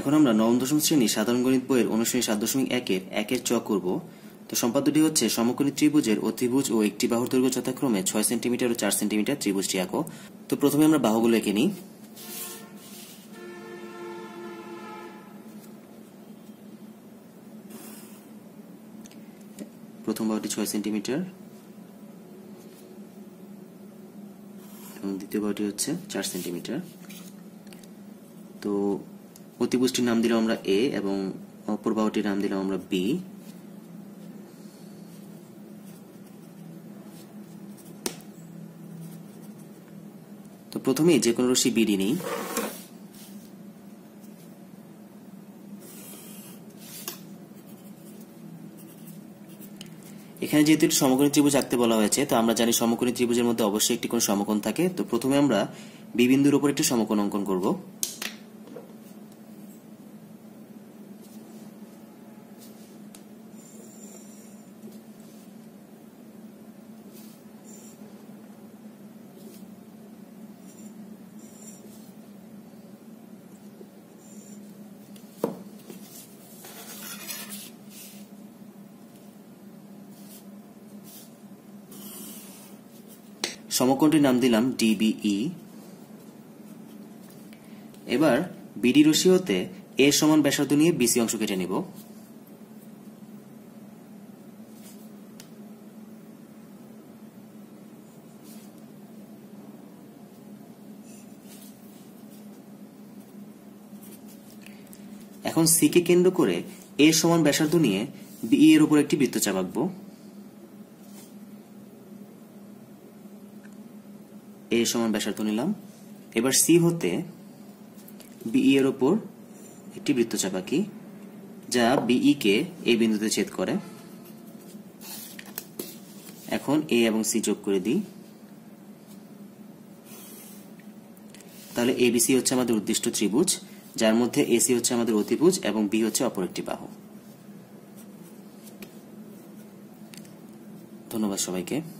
এখন আমরা নবম দশম শ্রেণী সাধারণ গণিত বইয়ের অনুশ্রেণী সাত দশমিক একের একের চক করব তো সম্পাদ্যটি হচ্ছে সমকোণী ত্রিভুজের অতিভুজ ও একটি বাহুর দৈর্ঘ্য যথাক্রমে ছয় সেন্টিমিটার ও চার সেন্টিমিটার ত্রিভুজটি আঁকো তো প্রথমে আমরা বাহুগুলো এঁকে নিই প্রথম বাহুটি ছয় সেন্টিমিটার এবং দ্বিতীয় বাহুটি হচ্ছে চার সেন্টিমিটার তো অতিপুষ্টির নাম দিলাম আমরা এ এবং অপর নাম দিলাম আমরা বি তো প্রথমে যে কোনো রশি বিডি নেই এখানে যেহেতু একটি সমকোণী ত্রিভুজ আঁকতে বলা হয়েছে তো আমরা জানি সমকোণী ত্রিভুজের মধ্যে অবশ্যই একটি কোন সমকোণ থাকে তো প্রথমে আমরা বিবিন্দুর উপর একটি সমকোণ অঙ্কন করবো সমকোণটির নাম দিলাম ডিবিই e। এবার বিডি হতে এ সমান ব্যাসার্ধ নিয়ে বিসি অংশ কেটে নিব এখন সি কে কেন্দ্র করে এ সমান ব্যাসার্ধ নিয়ে বি e এর উপর একটি বৃত্ত চাপাবো এ সমান ব্যাসার্থ নিলাম এবার সি হতে বিই এর ওপর একটি বৃত্তচাপ আঁকি যা বিই কে এই বিন্দুতে ছেদ করে এখন এ এবং সি যোগ করে দিই তাহলে এবিসি হচ্ছে আমাদের উদ্দিষ্ট ত্রিভুজ যার মধ্যে এসি হচ্ছে আমাদের অতিভুজ এবং বি হচ্ছে অপর একটি বাহু ধন্যবাদ সবাইকে